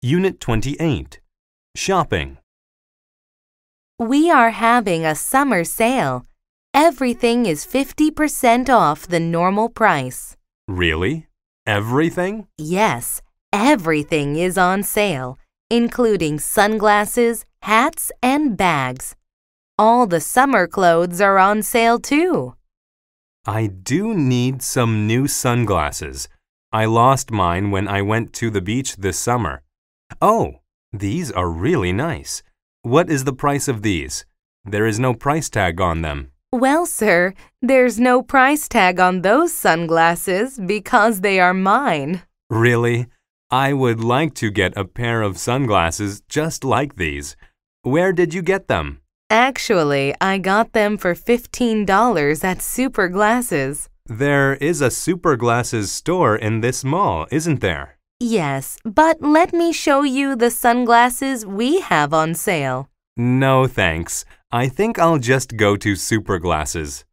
Unit 28 Shopping We are having a summer sale. Everything is 50% off the normal price. Really? Everything? Yes, everything is on sale, including sunglasses, hats, and bags. All the summer clothes are on sale too. I do need some new sunglasses. I lost mine when I went to the beach this summer. Oh, these are really nice. What is the price of these? There is no price tag on them. Well, sir, there's no price tag on those sunglasses because they are mine. Really? I would like to get a pair of sunglasses just like these. Where did you get them? Actually, I got them for $15 at Super Glasses. There is a Super Glasses store in this mall, isn't there? Yes, but let me show you the sunglasses we have on sale. No thanks. I think I'll just go to Superglasses.